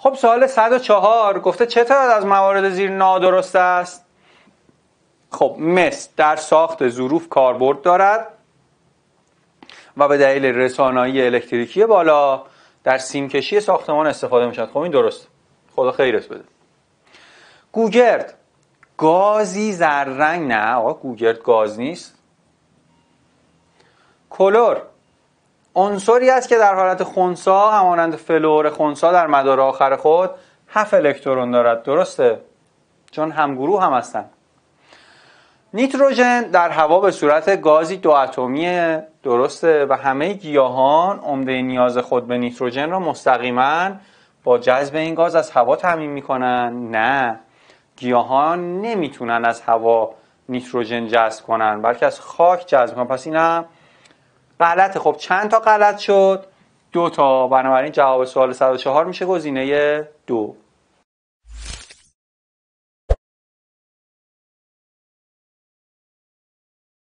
خب سوال 104 گفته چه تعداد از موارد زیر نادرست است خب مس در ساخت ظروف کاربرد دارد و به دلیل رسانایی الکتریکی بالا در سیمکشی ساختمان استفاده می شود خب این درست خدا خیرت بده گوگرد گازی زرنگ نه آقا گوگرد گاز نیست کلور عنصری است که در حالت خونسا همانند فلور خونسا در مدار آخر خود هفت الکترون دارد درسته چون همگروه هم هستن نیتروژن در هوا به صورت گازی دو اتمی درسته و همه گیاهان عمده نیاز خود به نیتروژن را مستقیما با جذب این گاز از هوا تامین میکنن نه گیاهان نمیتونن از هوا نیتروژن جذب کنن بلکه از خاک جذب کنن پس اینم غلطه خب چند تا غلط شد دو تا بنابراین جواب سوال 104 میشه گزینه دو